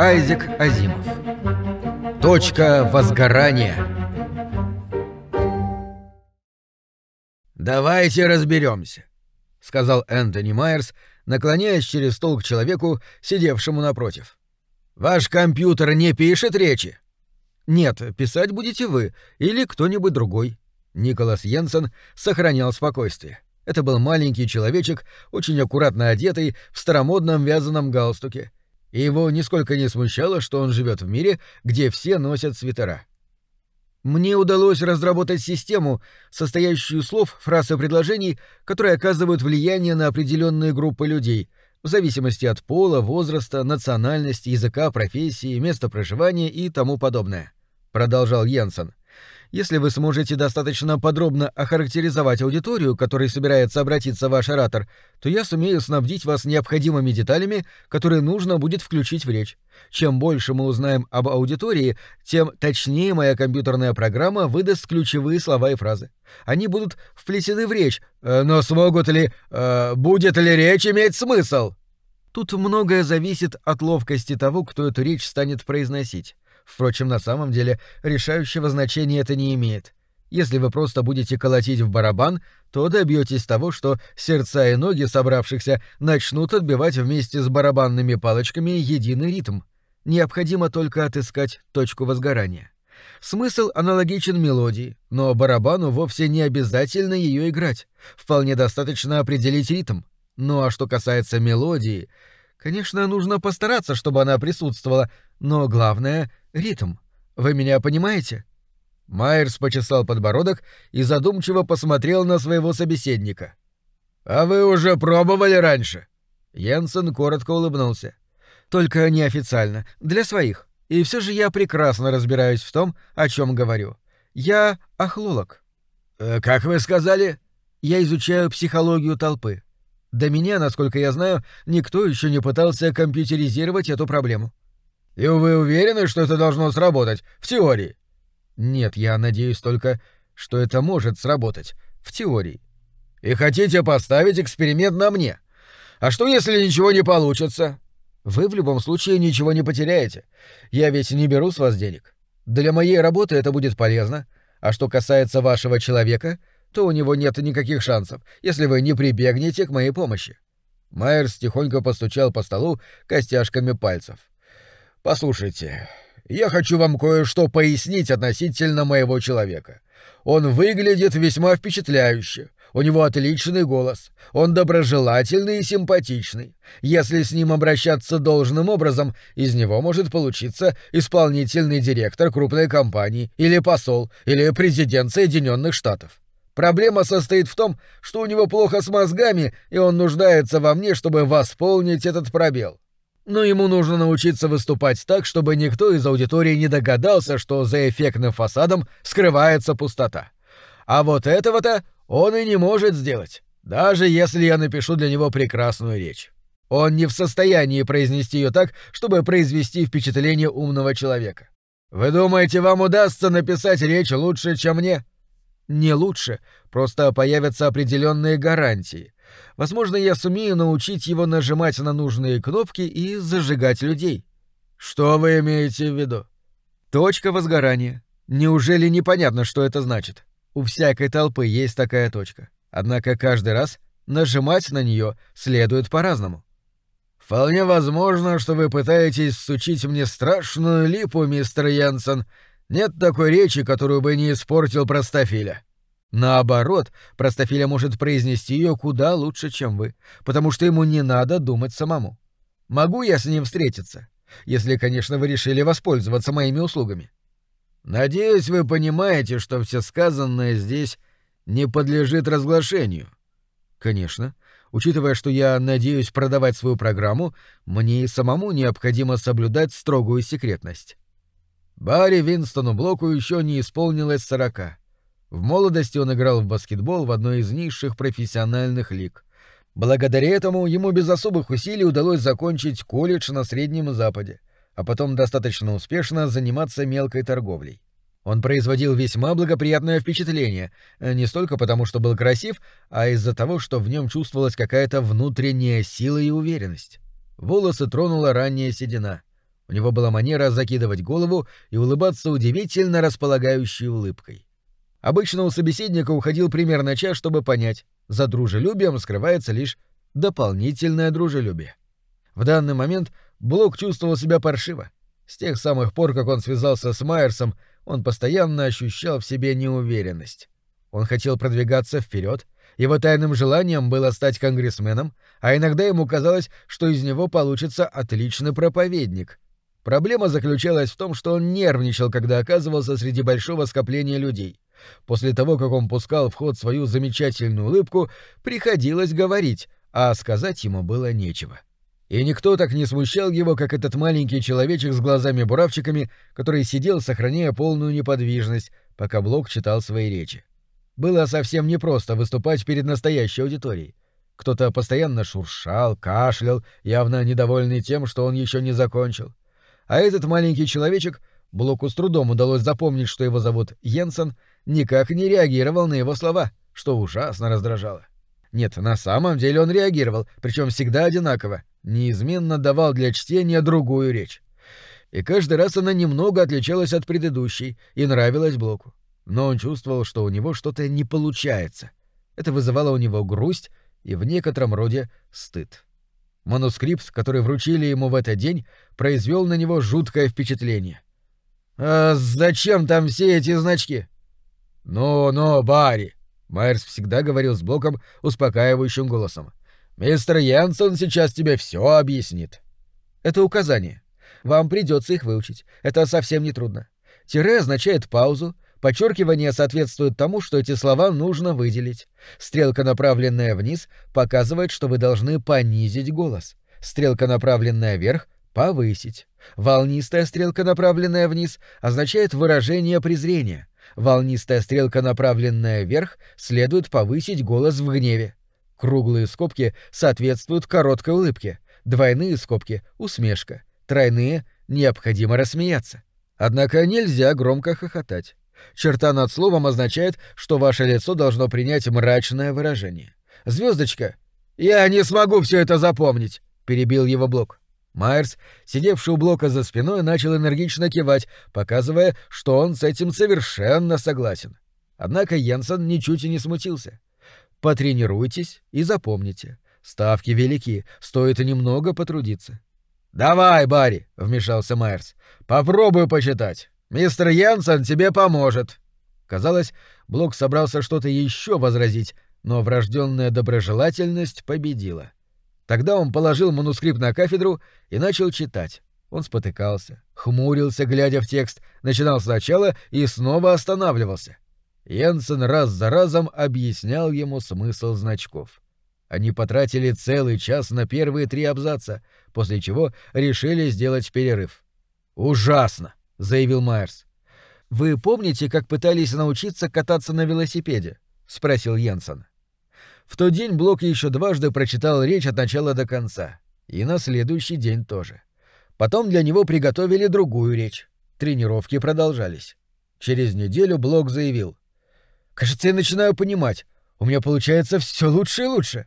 Айзек Азимов. Точка возгорания. «Давайте разберемся», — сказал Энтони Майерс, наклоняясь через стол к человеку, сидевшему напротив. «Ваш компьютер не пишет речи?» «Нет, писать будете вы или кто-нибудь другой». Николас Йенсен сохранял спокойствие. Это был маленький человечек, очень аккуратно одетый, в старомодном вязаном галстуке — и его нисколько не смущало, что он живет в мире, где все носят свитера. Мне удалось разработать систему, состоящую слов, фраз и предложений, которые оказывают влияние на определенные группы людей, в зависимости от пола, возраста, национальности, языка, профессии, места проживания и тому подобное, продолжал Йенсен. Если вы сможете достаточно подробно охарактеризовать аудиторию, которой собирается обратиться ваш оратор, то я сумею снабдить вас необходимыми деталями, которые нужно будет включить в речь. Чем больше мы узнаем об аудитории, тем точнее моя компьютерная программа выдаст ключевые слова и фразы. Они будут вплетены в речь, э, но смогут ли... Э, будет ли речь иметь смысл? Тут многое зависит от ловкости того, кто эту речь станет произносить. Впрочем, на самом деле решающего значения это не имеет. Если вы просто будете колотить в барабан, то добьетесь того, что сердца и ноги собравшихся начнут отбивать вместе с барабанными палочками единый ритм. Необходимо только отыскать точку возгорания. Смысл аналогичен мелодии, но барабану вовсе не обязательно ее играть. Вполне достаточно определить ритм. Ну а что касается мелодии, Конечно, нужно постараться, чтобы она присутствовала, но главное — ритм. Вы меня понимаете?» Майерс почесал подбородок и задумчиво посмотрел на своего собеседника. «А вы уже пробовали раньше?» Йенсен коротко улыбнулся. «Только неофициально, для своих. И все же я прекрасно разбираюсь в том, о чем говорю. Я ахлолог». «Э, «Как вы сказали?» «Я изучаю психологию толпы». До меня, насколько я знаю, никто еще не пытался компьютеризировать эту проблему. И вы уверены, что это должно сработать? В теории? Нет, я надеюсь только, что это может сработать. В теории. И хотите поставить эксперимент на мне? А что, если ничего не получится? Вы в любом случае ничего не потеряете. Я ведь не беру с вас денег. Для моей работы это будет полезно. А что касается вашего человека, то у него нет никаких шансов, если вы не прибегнете к моей помощи». Майерс тихонько постучал по столу костяшками пальцев. «Послушайте, я хочу вам кое-что пояснить относительно моего человека. Он выглядит весьма впечатляюще, у него отличный голос, он доброжелательный и симпатичный. Если с ним обращаться должным образом, из него может получиться исполнительный директор крупной компании или посол, или президент Соединенных Штатов. Проблема состоит в том, что у него плохо с мозгами, и он нуждается во мне, чтобы восполнить этот пробел. Но ему нужно научиться выступать так, чтобы никто из аудитории не догадался, что за эффектным фасадом скрывается пустота. А вот этого-то он и не может сделать, даже если я напишу для него прекрасную речь. Он не в состоянии произнести ее так, чтобы произвести впечатление умного человека. Вы думаете, вам удастся написать речь лучше, чем мне? — не лучше, просто появятся определенные гарантии. Возможно, я сумею научить его нажимать на нужные кнопки и зажигать людей. Что вы имеете в виду? Точка возгорания. Неужели непонятно, что это значит? У всякой толпы есть такая точка. Однако каждый раз нажимать на нее следует по-разному. Вполне возможно, что вы пытаетесь сучить мне страшную липу, мистер Янсен, нет такой речи, которую бы не испортил простофиля. Наоборот, простофиля может произнести ее куда лучше, чем вы, потому что ему не надо думать самому. Могу я с ним встретиться? Если, конечно, вы решили воспользоваться моими услугами. Надеюсь, вы понимаете, что все сказанное здесь не подлежит разглашению. Конечно. Учитывая, что я надеюсь продавать свою программу, мне и самому необходимо соблюдать строгую секретность. Барри Винстону Блоку еще не исполнилось сорока. В молодости он играл в баскетбол в одной из низших профессиональных лиг. Благодаря этому ему без особых усилий удалось закончить колледж на Среднем Западе, а потом достаточно успешно заниматься мелкой торговлей. Он производил весьма благоприятное впечатление, э, не столько потому, что был красив, а из-за того, что в нем чувствовалась какая-то внутренняя сила и уверенность. Волосы тронула ранняя седина — у него была манера закидывать голову и улыбаться удивительно располагающей улыбкой. Обычно у собеседника уходил примерно час, чтобы понять, за дружелюбием скрывается лишь дополнительное дружелюбие. В данный момент Блок чувствовал себя паршиво. С тех самых пор, как он связался с Майерсом, он постоянно ощущал в себе неуверенность. Он хотел продвигаться вперед, его тайным желанием было стать конгрессменом, а иногда ему казалось, что из него получится отличный проповедник — Проблема заключалась в том, что он нервничал, когда оказывался среди большого скопления людей. После того, как он пускал в ход свою замечательную улыбку, приходилось говорить, а сказать ему было нечего. И никто так не смущал его, как этот маленький человечек с глазами-буравчиками, который сидел, сохраняя полную неподвижность, пока Блок читал свои речи. Было совсем непросто выступать перед настоящей аудиторией. Кто-то постоянно шуршал, кашлял, явно недовольный тем, что он еще не закончил. А этот маленький человечек, Блоку с трудом удалось запомнить, что его зовут Йенсен, никак не реагировал на его слова, что ужасно раздражало. Нет, на самом деле он реагировал, причем всегда одинаково, неизменно давал для чтения другую речь. И каждый раз она немного отличалась от предыдущей и нравилась Блоку. Но он чувствовал, что у него что-то не получается. Это вызывало у него грусть и в некотором роде стыд. Манускрипт, который вручили ему в этот день, произвел на него жуткое впечатление. «А зачем там все эти значки?» «Ну-ну, Барри!» — Майерс всегда говорил с Блоком успокаивающим голосом. «Мистер Янсон сейчас тебе все объяснит». «Это указание. Вам придется их выучить. Это совсем не трудно. Тире означает паузу, Подчеркивание соответствует тому, что эти слова нужно выделить. Стрелка, направленная вниз, показывает, что вы должны понизить голос. Стрелка, направленная вверх, повысить. Волнистая стрелка, направленная вниз, означает выражение презрения. Волнистая стрелка, направленная вверх, следует повысить голос в гневе. Круглые скобки соответствуют короткой улыбке, двойные скобки — усмешка, тройные — необходимо рассмеяться. Однако нельзя громко хохотать. Черта над словом означает, что ваше лицо должно принять мрачное выражение. Звездочка. Я не смогу все это запомнить, перебил его Блок. Майерс, сидевший у Блока за спиной, начал энергично кивать, показывая, что он с этим совершенно согласен. Однако Йенсен ничуть и не смутился. Потренируйтесь и запомните. Ставки велики, стоит немного потрудиться. «Давай, Барри!» — вмешался Майерс. «Попробую почитать!» «Мистер Янсен тебе поможет». Казалось, Блок собрался что-то еще возразить, но врожденная доброжелательность победила. Тогда он положил манускрипт на кафедру и начал читать. Он спотыкался, хмурился, глядя в текст, начинал сначала и снова останавливался. Йенсен раз за разом объяснял ему смысл значков. Они потратили целый час на первые три абзаца, после чего решили сделать перерыв. «Ужасно!» — заявил Майерс. «Вы помните, как пытались научиться кататься на велосипеде?» — спросил Йенсен. В тот день Блок еще дважды прочитал речь от начала до конца. И на следующий день тоже. Потом для него приготовили другую речь. Тренировки продолжались. Через неделю Блок заявил. «Кажется, я начинаю понимать. У меня получается все лучше и лучше».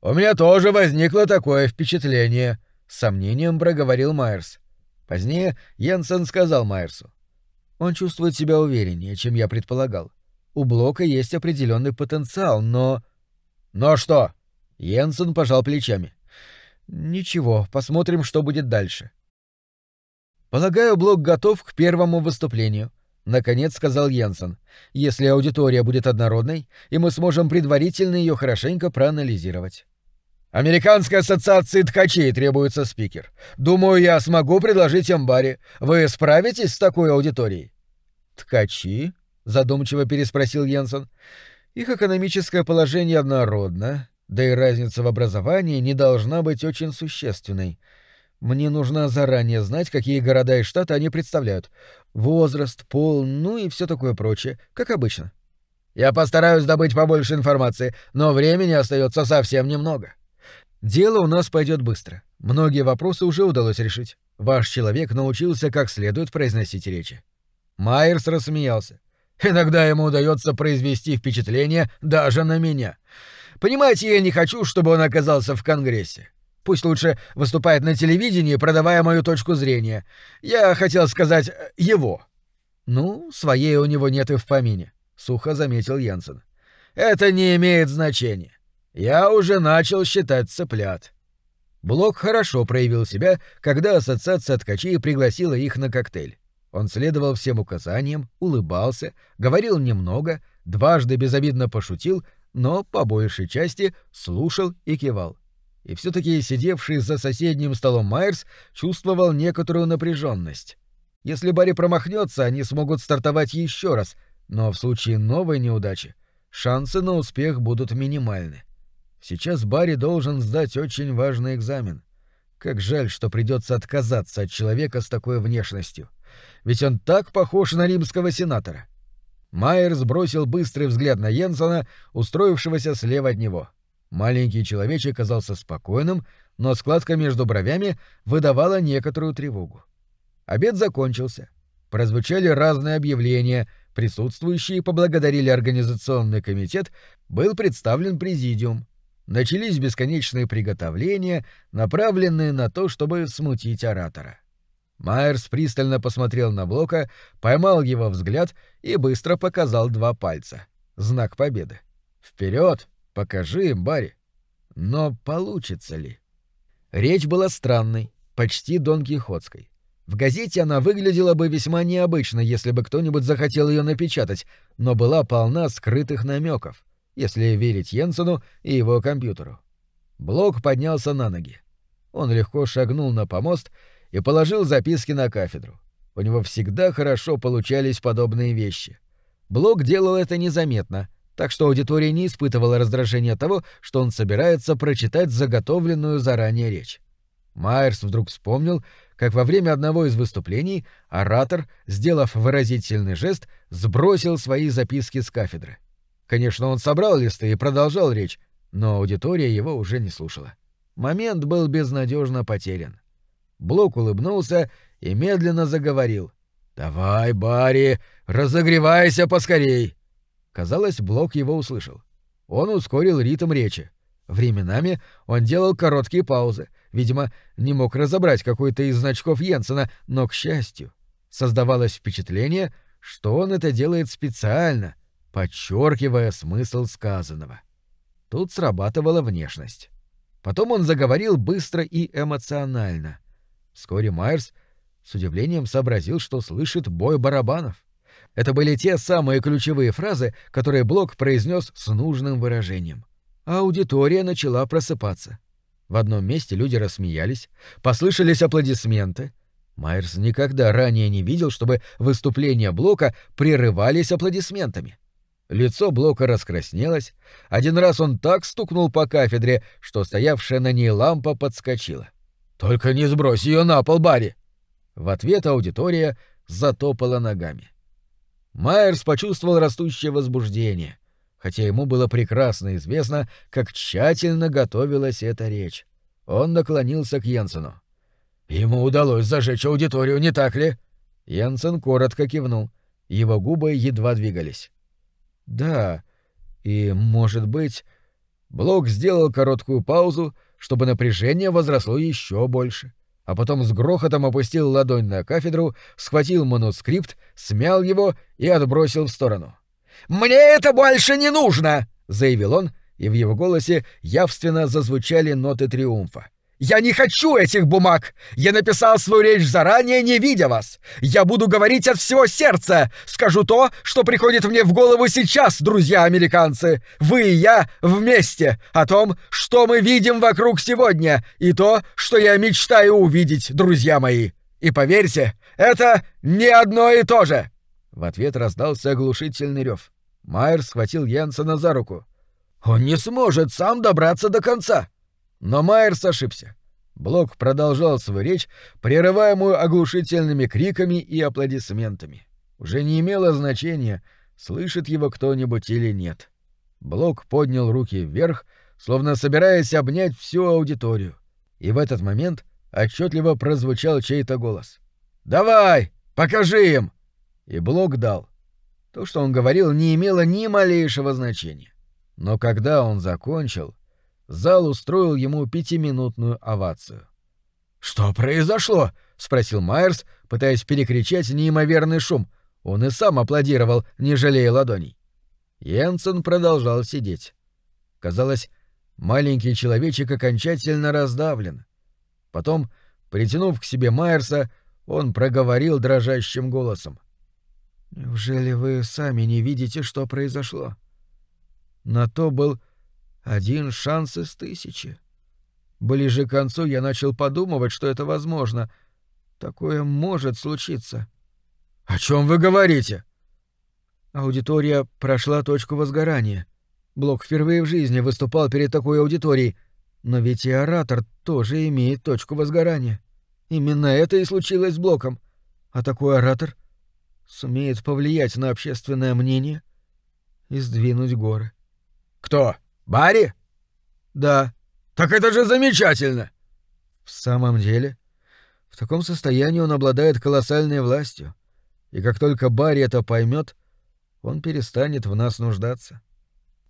«У меня тоже возникло такое впечатление», — с сомнением проговорил Майерс. Позднее Йенсен сказал Майерсу. «Он чувствует себя увереннее, чем я предполагал. У Блока есть определенный потенциал, но...» «Но что?» Йенсен пожал плечами. «Ничего, посмотрим, что будет дальше». «Полагаю, Блок готов к первому выступлению», — наконец сказал Йенсен. «Если аудитория будет однородной, и мы сможем предварительно ее хорошенько проанализировать». Американской ассоциации ткачей требуется спикер. Думаю, я смогу предложить им баре. Вы справитесь с такой аудиторией? Ткачи? задумчиво переспросил Йенсен. Их экономическое положение однородно, да и разница в образовании не должна быть очень существенной. Мне нужно заранее знать, какие города и штаты они представляют. Возраст, пол, ну и все такое прочее, как обычно. Я постараюсь добыть побольше информации, но времени остается совсем немного. Дело у нас пойдет быстро. Многие вопросы уже удалось решить. Ваш человек научился как следует произносить речи. Майерс рассмеялся. Иногда ему удается произвести впечатление даже на меня. Понимаете, я не хочу, чтобы он оказался в Конгрессе. Пусть лучше выступает на телевидении, продавая мою точку зрения. Я хотел сказать э, «его». «Ну, своей у него нет и в помине», — сухо заметил Янсен. «Это не имеет значения. Я уже начал считать цыплят. Блок хорошо проявил себя, когда ассоциация ткачей пригласила их на коктейль. Он следовал всем указаниям, улыбался, говорил немного, дважды безобидно пошутил, но по большей части слушал и кивал. И все-таки сидевший за соседним столом Майерс чувствовал некоторую напряженность. Если Барри промахнется, они смогут стартовать еще раз, но в случае новой неудачи шансы на успех будут минимальны. Сейчас Барри должен сдать очень важный экзамен. Как жаль, что придется отказаться от человека с такой внешностью. Ведь он так похож на римского сенатора. Майер сбросил быстрый взгляд на Йенсона, устроившегося слева от него. Маленький человечек казался спокойным, но складка между бровями выдавала некоторую тревогу. Обед закончился. Прозвучали разные объявления, присутствующие поблагодарили организационный комитет, был представлен президиум — Начались бесконечные приготовления, направленные на то, чтобы смутить оратора. Майерс пристально посмотрел на Блока, поймал его взгляд и быстро показал два пальца. Знак победы. «Вперед! Покажи им, Барри!» Но получится ли? Речь была странной, почти Дон Кихотской. В газете она выглядела бы весьма необычно, если бы кто-нибудь захотел ее напечатать, но была полна скрытых намеков если верить Йенсену и его компьютеру. Блок поднялся на ноги. Он легко шагнул на помост и положил записки на кафедру. У него всегда хорошо получались подобные вещи. Блок делал это незаметно, так что аудитория не испытывала раздражения того, что он собирается прочитать заготовленную заранее речь. Майерс вдруг вспомнил, как во время одного из выступлений оратор, сделав выразительный жест, сбросил свои записки с кафедры. Конечно, он собрал листы и продолжал речь, но аудитория его уже не слушала. Момент был безнадежно потерян. Блок улыбнулся и медленно заговорил. «Давай, Барри, разогревайся поскорей!» Казалось, Блок его услышал. Он ускорил ритм речи. Временами он делал короткие паузы, видимо, не мог разобрать какой-то из значков Йенсена, но, к счастью, создавалось впечатление, что он это делает специально — подчеркивая смысл сказанного. Тут срабатывала внешность. Потом он заговорил быстро и эмоционально. Вскоре Майерс с удивлением сообразил, что слышит бой барабанов. Это были те самые ключевые фразы, которые Блок произнес с нужным выражением. А аудитория начала просыпаться. В одном месте люди рассмеялись, послышались аплодисменты. Майерс никогда ранее не видел, чтобы выступления Блока прерывались аплодисментами. Лицо Блока раскраснелось. Один раз он так стукнул по кафедре, что стоявшая на ней лампа подскочила. «Только не сбрось ее на пол, Барри!» В ответ аудитория затопала ногами. Майерс почувствовал растущее возбуждение, хотя ему было прекрасно известно, как тщательно готовилась эта речь. Он наклонился к Йенсену. «Ему удалось зажечь аудиторию, не так ли?» Йенсен коротко кивнул. Его губы едва двигались. Да. И, может быть, Блок сделал короткую паузу, чтобы напряжение возросло еще больше, а потом с грохотом опустил ладонь на кафедру, схватил манускрипт, смял его и отбросил в сторону. Мне это больше не нужно, заявил он, и в его голосе явственно зазвучали ноты триумфа. Я не хочу этих бумаг. Я написал свою речь заранее, не видя вас. Я буду говорить от всего сердца. Скажу то, что приходит мне в голову сейчас, друзья американцы. Вы и я вместе о том, что мы видим вокруг сегодня, и то, что я мечтаю увидеть, друзья мои. И поверьте, это не одно и то же. В ответ раздался оглушительный рев. Майер схватил Янсена за руку. Он не сможет сам добраться до конца. Но Майерс ошибся. Блок продолжал свою речь, прерываемую оглушительными криками и аплодисментами. Уже не имело значения, слышит его кто-нибудь или нет. Блок поднял руки вверх, словно собираясь обнять всю аудиторию. И в этот момент отчетливо прозвучал чей-то голос. «Давай! Покажи им!» И Блок дал. То, что он говорил, не имело ни малейшего значения. Но когда он закончил, Зал устроил ему пятиминутную овацию. «Что произошло?» — спросил Майерс, пытаясь перекричать неимоверный шум. Он и сам аплодировал, не жалея ладоней. Йенсен продолжал сидеть. Казалось, маленький человечек окончательно раздавлен. Потом, притянув к себе Майерса, он проговорил дрожащим голосом. «Неужели вы сами не видите, что произошло?» На то был один шанс из тысячи. Ближе к концу я начал подумывать, что это возможно. Такое может случиться. «О чем вы говорите?» Аудитория прошла точку возгорания. Блок впервые в жизни выступал перед такой аудиторией, но ведь и оратор тоже имеет точку возгорания. Именно это и случилось с Блоком. А такой оратор сумеет повлиять на общественное мнение и сдвинуть горы. «Кто?» Барри? Да. Так это же замечательно. В самом деле, в таком состоянии он обладает колоссальной властью. И как только Барри это поймет, он перестанет в нас нуждаться.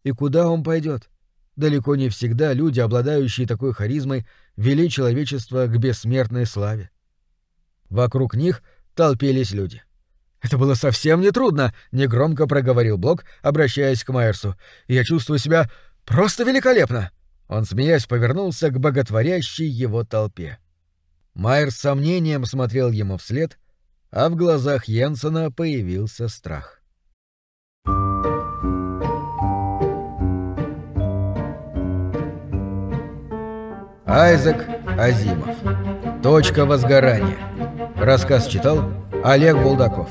И куда он пойдет? Далеко не всегда люди, обладающие такой харизмой, вели человечество к бессмертной славе. Вокруг них толпились люди. «Это было совсем нетрудно», — негромко проговорил Блок, обращаясь к Майерсу. «Я чувствую себя Просто великолепно!» Он, смеясь, повернулся к боготворящей его толпе. Майер с сомнением смотрел ему вслед, а в глазах Йенсена появился страх. Айзек Азимов. «Точка возгорания». Рассказ читал Олег Булдаков.